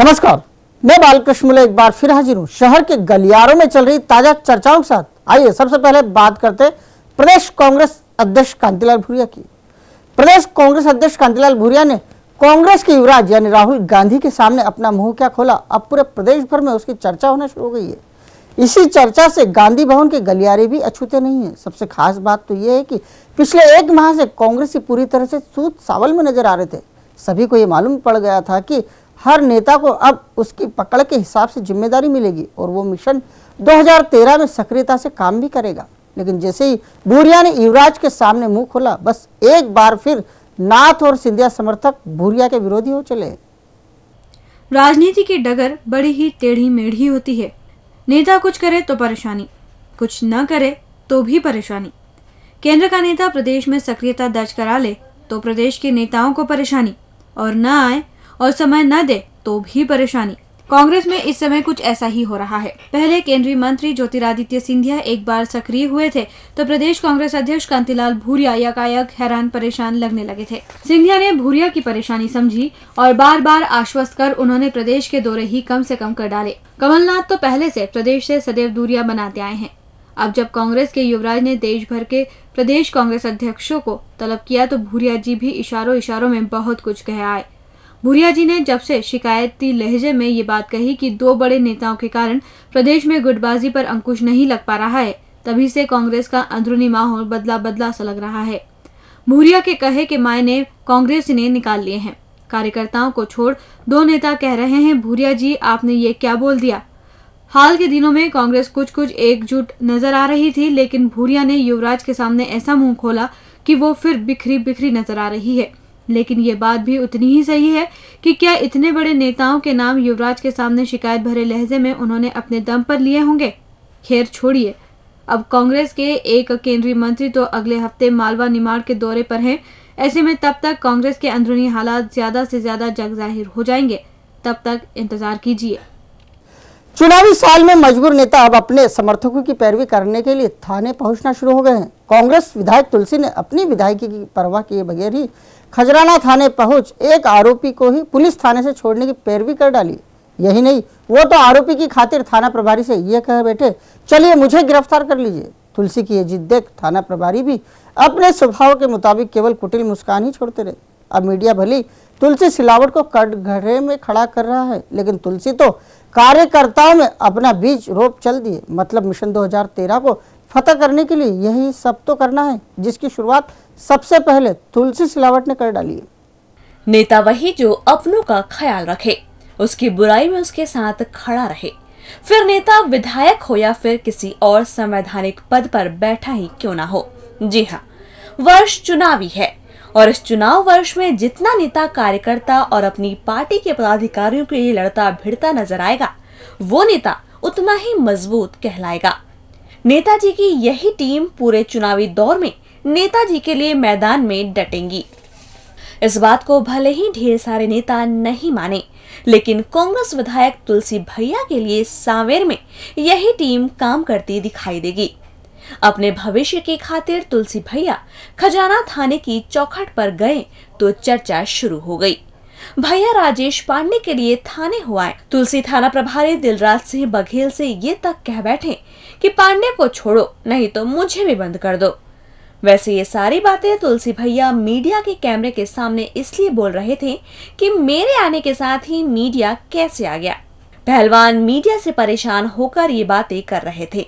नमस्कार मैं बालकृष्ण मुले एक बार फिर हाजिर हूँ शहर के गलियारों में चल रही ताजा चर्चाओं के साथ आइए सबसे पहले बात करते प्रदेश कांग्रेस अध्यक्ष कांतिलाल भूरिया की प्रदेश कांग्रेस अध्यक्ष कांतिलाल भूरिया ने कांग्रेस के युवराज यानी राहुल गांधी के सामने अपना मुंह क्या खोला अब पूरे प्रदेश भर में उसकी चर्चा होना शुरू हो गई है इसी चर्चा से गांधी भवन के गलियारे भी अछूते नहीं है सबसे खास बात तो ये है कि पिछले एक माह से कांग्रेस पूरी तरह से सूत सावल में नजर आ रहे थे सभी को यह मालूम पड़ गया था कि हर नेता को अब उसकी पकड़ के हिसाब से जिम्मेदारी मिलेगी और वो मिशन 2013 में सक्रियता से काम भी करेगा लेकिन जैसे ही भूरिया ने युवराज के सामने मुंह खोला बस एक बार फिर नाथ और सिंधिया समर्थक भूरिया के विरोधी हो चले राजनीति की डगर बड़ी ही टेढ़ी मेढ़ी होती है नेता कुछ करे तो परेशानी कुछ न करे तो भी परेशानी केंद्र का नेता प्रदेश में सक्रियता दर्ज करा ले तो प्रदेश के नेताओं को परेशानी और न आए और समय न दे तो भी परेशानी कांग्रेस में इस समय कुछ ऐसा ही हो रहा है पहले केंद्रीय मंत्री ज्योतिरादित्य सिंधिया एक बार सक्रिय हुए थे तो प्रदेश कांग्रेस अध्यक्ष कांतिलाल भूरिया यकायक हैरान परेशान लगने लगे थे सिंधिया ने भूरिया की परेशानी समझी और बार बार आश्वस्त कर उन्होंने प्रदेश के दौरे ही कम से कम कर डाले कमलनाथ तो पहले से प्रदेश से सदैव दूरिया बनाते आए हैं अब जब कांग्रेस के युवराज ने देश भर के प्रदेश कांग्रेस अध्यक्षों को तलब किया तो भूरिया जी भी इशारों इशारों में बहुत कुछ कह आए भूरिया जी ने जब से शिकायती लहजे में ये बात कही कि दो बड़े नेताओं के कारण प्रदेश में गुटबाजी पर अंकुश नहीं लग पा रहा है तभी से कांग्रेस का अंदरूनी माहौल बदला बदला सा लग रहा है भूरिया के कहे के मायने कांग्रेस ने निकाल लिए हैं कार्यकर्ताओं को छोड़ दो नेता कह रहे हैं भूरिया जी आपने ये क्या बोल दिया हाल के दिनों में कांग्रेस कुछ कुछ एकजुट नजर आ रही थी लेकिन भूरिया ने युवराज के सामने ऐसा मुंह खोला कि वो फिर बिखरी बिखरी नजर आ रही है लेकिन ये बात भी उतनी ही सही है कि क्या इतने बड़े नेताओं के नाम युवराज के सामने शिकायत भरे लहजे में उन्होंने अपने दम पर लिए होंगे खैर छोड़िए अब कांग्रेस के एक केंद्रीय मंत्री तो अगले हफ्ते मालवा निमाड़ के दौरे पर हैं ऐसे में तब तक कांग्रेस के अंदरूनी हालात ज्यादा से ज्यादा जग जाहिर हो जाएंगे तब तक इंतजार कीजिए चुनावी साल में मजबूर नेता अब अपने समर्थकों की पैरवी करने के लिए थाने पहुंचना शुरू हो गए हैं कांग्रेस विधायक तुलसी ने अपनी विधायकी की परवाह किए बगैर ही खजराना थाने पहुंच एक आरोपी को ही पुलिस थाने से छोड़ने की पैरवी कर डाली यही नहीं वो तो आरोपी की खातिर थाना प्रभारी से यह कह बैठे चलिए मुझे गिरफ्तार कर लीजिए तुलसी की ये जिद देख थाना प्रभारी भी अपने स्वभाव के मुताबिक केवल कुटिल मुस्कान ही छोड़ते रहे अब मीडिया भली तुलसी सिलावट को घरे में खड़ा कर रहा है लेकिन तुलसी तो कार्यकर्ताओं में अपना बीज रोप चल दिए मतलब मिशन 2013 को फतह करने के लिए यही सब तो करना है जिसकी शुरुआत सबसे पहले तुलसी सिलावट ने कर डाली नेता वही जो अपनों का ख्याल रखे उसकी बुराई में उसके साथ खड़ा रहे फिर नेता विधायक हो या फिर किसी और संवैधानिक पद पर बैठा ही क्यों ना हो जी हाँ वर्ष चुनावी है और इस चुनाव वर्ष में जितना नेता कार्यकर्ता और अपनी पार्टी के पदाधिकारियों के लिए लड़ता भिड़ता नजर आएगा वो नेता उतना ही मजबूत कहलाएगा नेताजी की यही टीम पूरे चुनावी दौर में नेताजी के लिए मैदान में डटेंगी इस बात को भले ही ढेर सारे नेता नहीं माने लेकिन कांग्रेस विधायक तुलसी भैया के लिए सांवेर में यही टीम काम करती दिखाई देगी अपने भविष्य के खातिर तुलसी भैया खजाना थाने की चौखट पर गए तो चर्चा शुरू हो गई भैया राजेश पांडे के लिए थाने हुआ तुलसी थाना प्रभारी दिलराज सिंह बघेल से ये तक कह बैठे कि पांडे को छोड़ो नहीं तो मुझे भी बंद कर दो वैसे ये सारी बातें तुलसी भैया मीडिया के कैमरे के सामने इसलिए बोल रहे थे कि मेरे आने के साथ ही मीडिया कैसे आ गया पहलवान मीडिया से परेशान होकर ये बातें कर रहे थे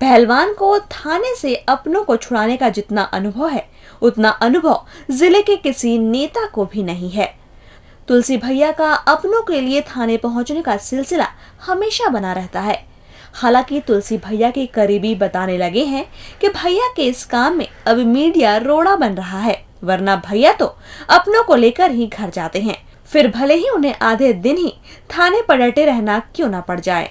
पहलवान को थाने से अपनों को छुड़ाने का जितना अनुभव है उतना अनुभव जिले के किसी नेता को भी नहीं है तुलसी भैया का अपनों के लिए थाने पहुंचने का सिलसिला हमेशा बना रहता है हालांकि तुलसी भैया के करीबी बताने लगे हैं कि भैया के इस काम में अब मीडिया रोड़ा बन रहा है वरना भैया तो अपनों को लेकर ही घर जाते हैं फिर भले ही उन्हें आधे दिन ही थाने पर डटे रहना क्यों ना पड़ जाए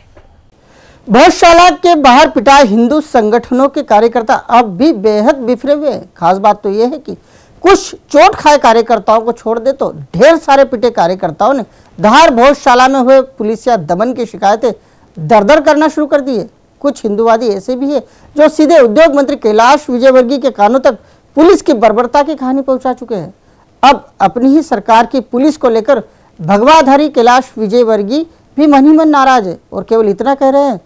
भोजशाला के बाहर पिटाए हिंदू संगठनों के कार्यकर्ता अब भी बेहद बिफरे हुए हैं खास बात तो ये है कि कुछ चोट खाए कार्यकर्ताओं को छोड़ दे तो ढेर सारे पिटे कार्यकर्ताओं ने धार भोजशाला में हुए पुलिसिया दमन की शिकायतें दर दर करना शुरू कर दिए कुछ हिंदुवादी ऐसे भी है जो सीधे उद्योग मंत्री कैलाश विजयवर्गीय के कानों तक पुलिस की बर्बरता की कहानी पहुंचा चुके हैं अब अपनी ही सरकार की पुलिस को लेकर भगवाधारी कैलाश विजयवर्गीय भी मन ही मन नाराज है और केवल इतना कह रहे हैं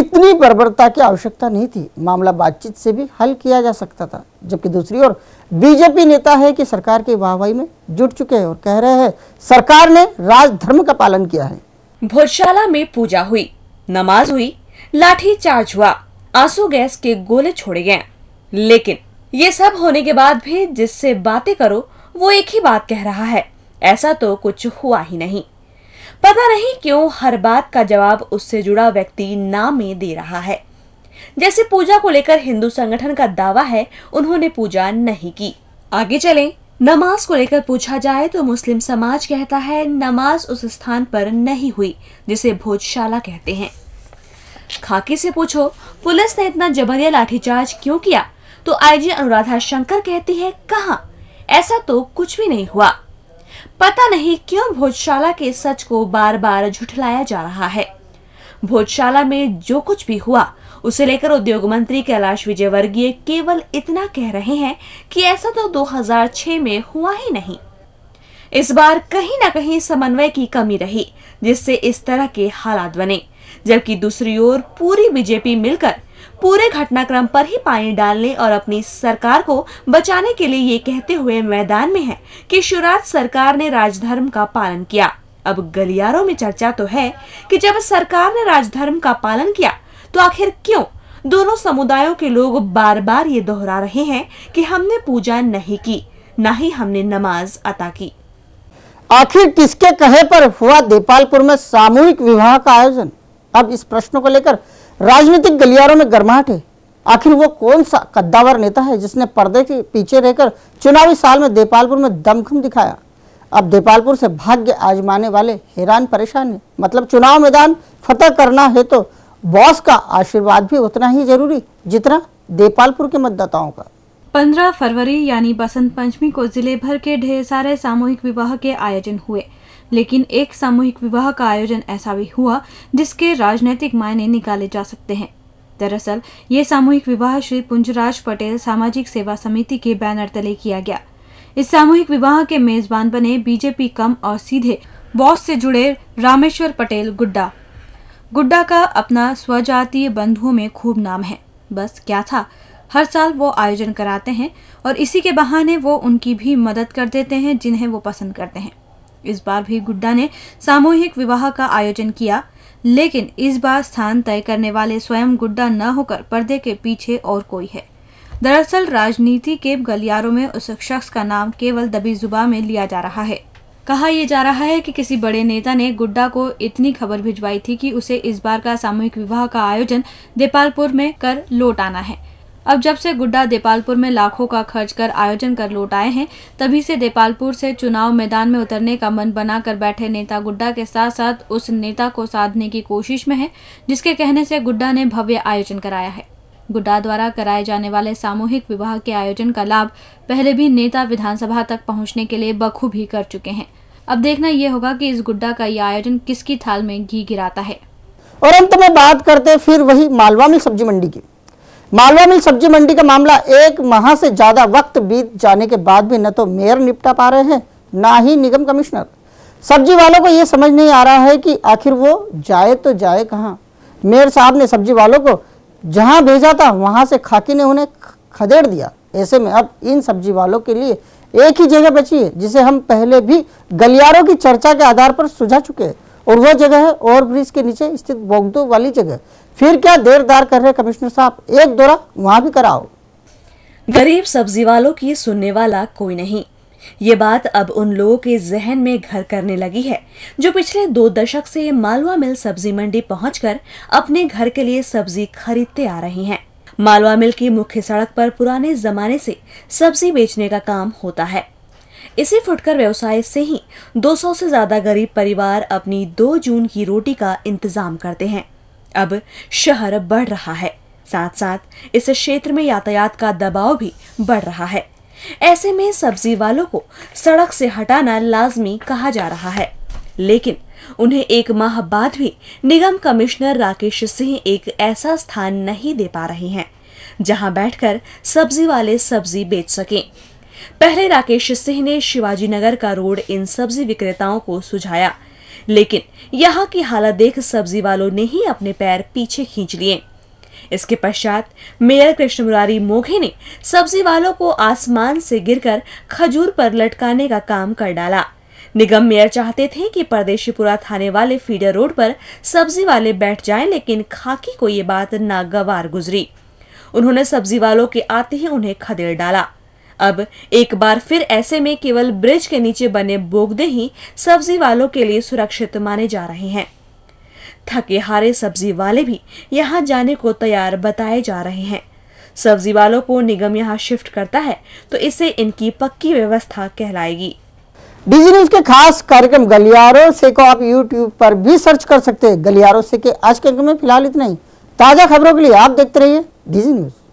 इतनी बर्बरता की आवश्यकता नहीं थी मामला बातचीत से भी हल किया जा सकता था जबकि दूसरी ओर बीजेपी नेता है कि सरकार की वाहवाही में जुट चुके हैं और कह रहे हैं सरकार ने राजधर्म का पालन किया है भोजशाला में पूजा हुई नमाज हुई लाठी चार्ज हुआ आंसू गैस के गोले छोड़े गए लेकिन ये सब होने के बाद भी जिससे बातें करो वो एक ही बात कह रहा है ऐसा तो कुछ हुआ ही नहीं पता नहीं क्यों हर बात का जवाब उससे जुड़ा व्यक्ति नाम में दे रहा है जैसे पूजा को लेकर हिंदू संगठन का दावा है उन्होंने पूजा नहीं की आगे चलें नमाज को लेकर पूछा जाए तो मुस्लिम समाज कहता है नमाज उस स्थान पर नहीं हुई जिसे भोजशाला कहते हैं खाकी से पूछो पुलिस ने इतना जबरिया लाठीचार्ज क्यों किया तो आईजी अनुराधा शंकर कहती है कहा ऐसा तो कुछ भी नहीं हुआ पता नहीं क्यों भोजशाला के सच को बार बार झुठलाया जा रहा है भोजशाला में जो कुछ भी हुआ उसे लेकर उद्योग मंत्री कैलाश विजयवर्गीय केवल इतना कह रहे हैं कि ऐसा तो 2006 में हुआ ही नहीं इस बार कहीं ना कहीं समन्वय की कमी रही जिससे इस तरह के हालात बने जबकि दूसरी ओर पूरी बीजेपी मिलकर पूरे घटनाक्रम पर ही पानी डालने और अपनी सरकार को बचाने के लिए ये कहते हुए मैदान में है कि शिवराज सरकार ने राजधर्म का पालन किया अब गलियारों में चर्चा तो है कि जब सरकार ने राजधर्म का पालन किया तो आखिर क्यों दोनों समुदायों के लोग बार बार ये दोहरा रहे हैं कि हमने पूजा नहीं की न ही हमने नमाज अता की आखिर किसके कहे पर हुआ देपालपुर में सामूहिक विवाह का आयोजन अब इस प्रश्न को लेकर राजनीतिक गलियारों में गर्माहट है आखिर वो कौन सा कद्दावर नेता है जिसने पर्दे के पीछे रहकर चुनावी साल में देपालपुर में दमखम दिखाया अब देपालपुर से भाग्य आजमाने वाले हैरान परेशान है मतलब चुनाव मैदान फतह करना है तो बॉस का आशीर्वाद भी उतना ही जरूरी जितना देपालपुर के मतदाताओं का पंद्रह फरवरी यानी बसंत पंचमी को जिले भर के ढेर सारे सामूहिक विवाह के आयोजन हुए लेकिन एक सामूहिक विवाह का आयोजन ऐसा भी हुआ जिसके राजनीतिक मायने निकाले जा सकते हैं दरअसल ये सामूहिक विवाह श्री पुंजराज पटेल सामाजिक सेवा समिति के बैनर तले किया गया इस सामूहिक विवाह के मेजबान बने बीजेपी कम और सीधे बॉस से जुड़े रामेश्वर पटेल गुड्डा गुड्डा का अपना स्वजातीय बंधुओं में खूब नाम है बस क्या था हर साल वो आयोजन कराते हैं और इसी के बहाने वो उनकी भी मदद कर देते हैं जिन्हें वो पसंद करते हैं इस बार भी गुड्डा ने सामूहिक विवाह का आयोजन किया लेकिन इस बार स्थान तय करने वाले स्वयं गुड्डा न होकर पर्दे के पीछे और कोई है दरअसल राजनीति के गलियारों में उस शख्स का नाम केवल दबी जुबा में लिया जा रहा है कहा यह जा रहा है कि किसी बड़े नेता ने गुड्डा को इतनी खबर भिजवाई थी कि उसे इस बार का सामूहिक विवाह का आयोजन देपालपुर में कर लौट आना है अब जब से गुड्डा देपालपुर में लाखों का खर्च कर आयोजन कर लौट आए हैं तभी से देपालपुर से चुनाव मैदान में उतरने का मन बनाकर बैठे नेता गुड्डा के साथ साथ उस नेता को साधने की कोशिश में है जिसके कहने से गुड्डा ने भव्य आयोजन कराया है गुड्डा द्वारा कराए जाने वाले सामूहिक विवाह के आयोजन का लाभ पहले भी नेता विधानसभा तक पहुंचने के लिए बखूबी कर चुके हैं अब देखना यह होगा कि इस गुड्डा का यह आयोजन किसकी थाल में घी गिराता है और अंत में बात करते हैं फिर वही मालवा मिल सब्जी मंडी की मालवा मिल सब्जी मंडी का मामला एक माह से ज्यादा वक्त बीत जाने के बाद भी न तो मेयर निपटा पा रहे हैं न ही निगम कमिश्नर सब्जी वालों को यह समझ नहीं आ रहा है कि आखिर वो जाए तो जाए कहा मेयर साहब ने सब्जी वालों को जहाँ भेजा था वहां से खाकी ने उन्हें खदेड़ दिया ऐसे में अब इन सब्जी वालों के लिए एक ही जगह बची है जिसे हम पहले भी गलियारों की चर्चा के आधार पर सुझा चुके हैं और वह जगह है ओवर ब्रिज के नीचे स्थित बोगदो वाली जगह फिर क्या देरदार कर रहे कमिश्नर साहब एक दौरा वहाँ भी कराओ गरीब सब्जी वालों की सुनने वाला कोई नहीं ये बात अब उन लोगों के जहन में घर करने लगी है जो पिछले दो दशक से मालवा मिल सब्जी मंडी पहुंचकर अपने घर के लिए सब्जी खरीदते आ रहे हैं। मालवा मिल की मुख्य सड़क पर पुराने जमाने से सब्जी बेचने का काम होता है इसी फुटकर व्यवसाय से ही 200 से ज्यादा गरीब परिवार अपनी दो जून की रोटी का इंतजाम करते हैं अब शहर बढ़ रहा है साथ साथ इस क्षेत्र में यातायात का दबाव भी बढ़ रहा है ऐसे में सब्जी वालों को सड़क से हटाना लाजमी कहा जा रहा है लेकिन उन्हें एक माह बाद भी निगम कमिश्नर राकेश सिंह एक ऐसा स्थान नहीं दे पा रहे हैं जहां बैठकर सब्जी वाले सब्जी बेच सकें पहले राकेश सिंह ने शिवाजी नगर का रोड इन सब्जी विक्रेताओं को सुझाया लेकिन यहाँ की हालत देख सब्जी वालों ने ही अपने पैर पीछे खींच लिए इसके पश्चात मेयर कृष्ण मुरारी मोघे ने सब्जी वालों को आसमान से गिरकर खजूर पर लटकाने का काम कर डाला निगम मेयर चाहते थे कि परदेशीपुरा थाने वाले फीडर रोड पर सब्जी वाले बैठ जाएं लेकिन खाकी को ये बात नागवार गुजरी उन्होंने सब्जी वालों के आते ही उन्हें खदेड़ डाला अब एक बार फिर ऐसे में केवल ब्रिज के नीचे बने बोगदे ही सब्जी वालों के लिए सुरक्षित माने जा रहे हैं थके हारे सब्जी वाले भी यहाँ जाने को तैयार बताए जा रहे हैं सब्जी वालों को निगम यहाँ शिफ्ट करता है तो इसे इनकी पक्की व्यवस्था कहलाएगी डीजी न्यूज के खास कार्यक्रम गलियारों से को आप यूट्यूब पर भी सर्च कर सकते हैं गलियारों से के आज कार्यक्रम में फिलहाल इतना ही ताज़ा खबरों के लिए आप देखते रहिए डीजी न्यूज